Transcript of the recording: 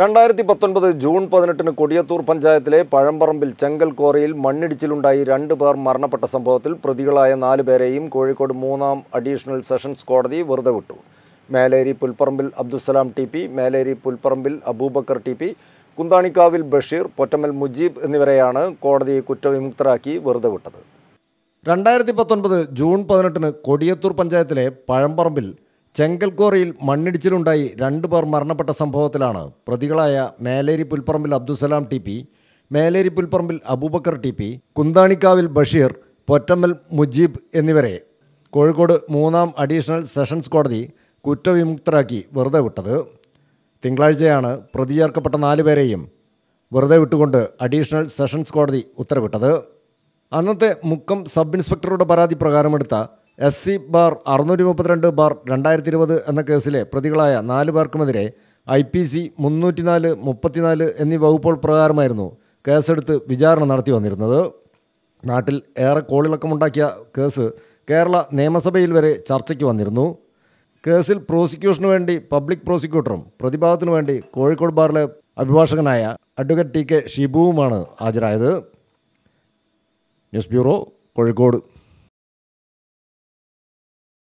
രണ്ടായിരത്തി പത്തൊൻപത് ജൂൺ പതിനെട്ടിന് കൊടിയത്തൂർ പഞ്ചായത്തിലെ പഴംപറമ്പിൽ ചെങ്കൽ കോറയിൽ മണ്ണിടിച്ചിലുണ്ടായി രണ്ട് പേർ മരണപ്പെട്ട സംഭവത്തിൽ പ്രതികളായ നാല് പേരെയും കോഴിക്കോട് മൂന്നാം അഡീഷണൽ സെഷൻസ് കോടതി വെറുതെ വിട്ടു Meleri Pulparambil Abdussalam T P Meleri Pulparambil Abubakar T P Kunthanikkavil Basheer Pottammal Mujeeb എന്നിവരെയാണ് കോടതി കുറ്റവിമുക്തരാക്കി വെറുതെ വിട്ടത് രണ്ടായിരത്തി പത്തൊൻപത് ജൂൺ പതിനെട്ടിന് കൊടിയത്തൂർ പഞ്ചായത്തിലെ പഴംപറമ്പിൽ ചെങ്കൽക്കോറയിൽ മണ്ണിടിച്ചിലുണ്ടായി രണ്ട് പേർ മരണപ്പെട്ട സംഭവത്തിലാണ് പ്രതികളായ Meleri Pulparambil Abdussalam T P Meleri Pulparambil Abubakar T P Kunthanikkavil Basheer Pottammal Mujeeb എന്നിവരെ കോഴിക്കോട് മൂന്നാം അഡീഷണൽ സെഷൻസ് കോടതി കുറ്റവിമുക്തരാക്കി വെറുതെ വിട്ടത് തിങ്കളാഴ്ചയാണ് പ്രതി ചേർക്കപ്പെട്ട നാലുപേരെയും വെറുതെ വിട്ടുകൊണ്ട് അഡീഷണൽ സെഷൻസ് കോടതി ഉത്തരവിട്ടത് അന്നത്തെ മുക്കം സബ് ഇൻസ്പെക്ടറുടെ പരാതി പ്രകാരമെടുത്ത എസ് സി ബാർ അറുന്നൂറ്റി മുപ്പത്തിരണ്ട് ബാർ രണ്ടായിരത്തി ഇരുപത് എന്ന കേസിലെ പ്രതികളായ നാല് പേർക്കുമെതിരെ ഐ പി സി മുന്നൂറ്റിനാല് മുപ്പത്തിനാല് എന്നീ വകുപ്പുകൾ പ്രകാരമായിരുന്നു കേസെടുത്ത് വിചാരണ നടത്തി വന്നിരുന്നത് നാട്ടിൽ ഏറെ കോളിളക്കമുണ്ടാക്കിയ കേസ് കേരള നിയമസഭയിൽ വരെ ചർച്ചയ്ക്ക് വന്നിരുന്നു കേസിൽ പ്രോസിക്യൂഷന് വേണ്ടി പബ്ലിക് പ്രോസിക്യൂട്ടറും പ്രതിഭാഗത്തിനു വേണ്ടി കോഴിക്കോട് ബാറിലെ അഭിഭാഷകനായ അഡ്വക്കേറ്റ് ടി കെ ഷിബുവുമാണ് ഹാജരായത് ന്യൂസ് ബ്യൂറോ കോഴിക്കോട്